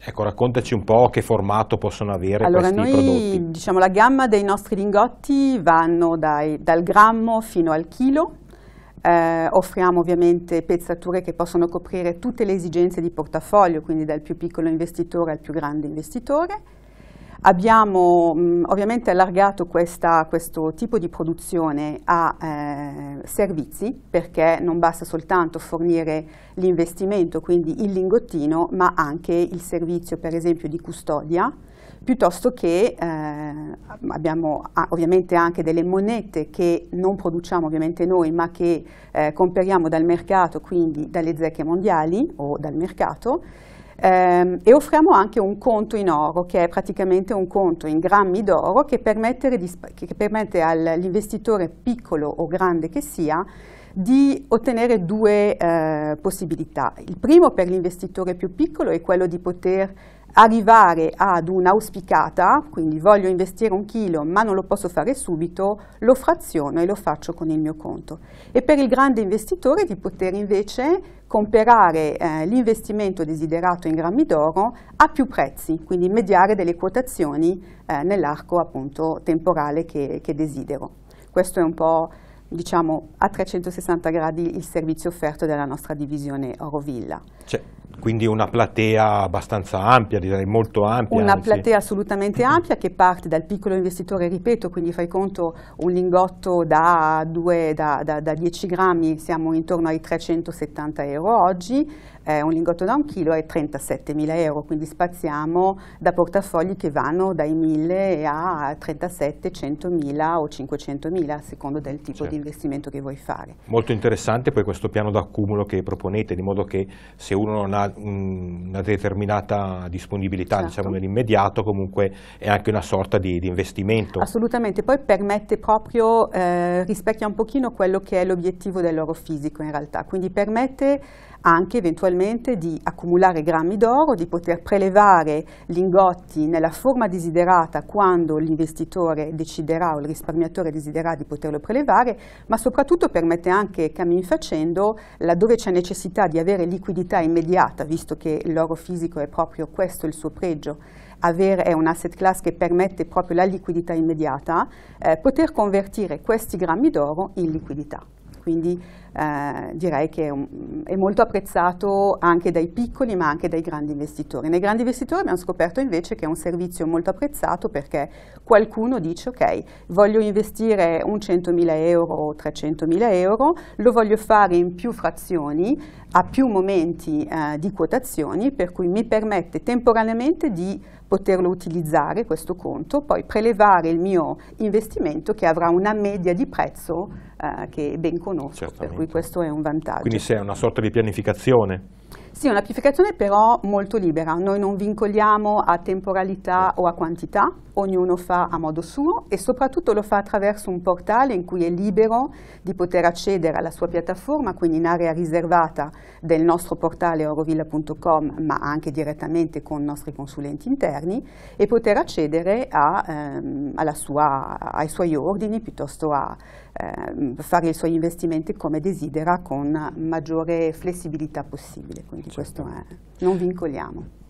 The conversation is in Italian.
Ecco, raccontaci un po' che formato possono avere allora, questi noi, prodotti. Allora, diciamo, la gamma dei nostri lingotti vanno dai, dal grammo fino al chilo. Eh, offriamo ovviamente pezzature che possono coprire tutte le esigenze di portafoglio, quindi dal più piccolo investitore al più grande investitore. Abbiamo mh, mm, ovviamente allargato questa, questo tipo di produzione a eh, servizi, perché non basta soltanto fornire l'investimento, quindi il lingottino, ma anche il servizio per esempio di custodia, piuttosto che eh, abbiamo ah, ovviamente anche delle monete che non produciamo ovviamente noi ma che eh, comperiamo dal mercato, quindi dalle zecche mondiali o dal mercato Ehm, e offriamo anche un conto in oro, che è praticamente un conto in grammi d'oro che, che permette all'investitore piccolo o grande che sia di ottenere due eh, possibilità. Il primo per l'investitore più piccolo è quello di poter arrivare ad un'auspicata, quindi voglio investire un chilo ma non lo posso fare subito, lo fraziono e lo faccio con il mio conto. E per il grande investitore di poter invece comperare eh, l'investimento desiderato in grammi d'oro a più prezzi, quindi mediare delle quotazioni eh, nell'arco appunto temporale che, che, desidero. Questo è un po' diciamo a 360 gradi il servizio offerto dalla nostra divisione Orovilla. C'è quindi una platea abbastanza ampia, direi molto ampia. Una anzi. platea assolutamente ampia che parte dal piccolo investitore, ripeto, quindi fai conto un lingotto da, due, da, da, da 10 grammi, siamo intorno ai 370 euro oggi, eh, un lingotto da un chilo è 37.000 euro, quindi spaziamo da portafogli che vanno dai 1.000 a 37, 100.000 o 500.000 a secondo del tipo certo. di investimento che vuoi fare. Molto interessante poi questo piano d'accumulo che proponete, di modo che se uno non ha mm, una determinata disponibilità certo. diciamo, nell'immediato, comunque è anche una sorta di, di investimento. Assolutamente, poi permette proprio, eh, rispecchia un pochino quello che è l'obiettivo del loro fisico in realtà, quindi permette anche eventualmente semplicemente di accumulare grammi d'oro, di poter prelevare lingotti nella forma desiderata quando l'investitore deciderà o il risparmiatore desidererà di poterlo prelevare, ma soprattutto permette anche, cammin facendo, laddove c'è necessità di avere liquidità immediata, visto che l'oro fisico è proprio questo il suo pregio, avere, è un asset class che permette proprio la liquidità immediata, eh, poter convertire questi grammi d'oro in liquidità. Quindi eh, direi che è, è, molto apprezzato anche dai piccoli ma anche dai grandi investitori. Nei grandi investitori abbiamo scoperto invece che è un servizio molto apprezzato perché qualcuno dice ok, voglio investire un 100.000 euro o 300.000 euro, lo voglio fare in più frazioni, a più momenti eh, di quotazioni, per cui mi permette temporaneamente di poterlo utilizzare questo conto, poi prelevare il mio investimento che avrà una media di prezzo eh, che ben conosco, Certamente. per cui questo è un vantaggio. Quindi se è una sorta di pianificazione? Sì, una pianificazione però molto libera, noi non vincoliamo a temporalità o a quantità, ognuno fa a modo suo e soprattutto lo fa attraverso un portale in cui è libero di poter accedere alla sua piattaforma, quindi in area riservata del nostro portale orovilla.com, ma anche direttamente con i nostri consulenti interni e poter accedere a, ehm, sua, ai suoi ordini piuttosto a ehm, fare i suoi investimenti come desidera con maggiore flessibilità possibile. Quindi quindi certo. questo è, non vincoliamo.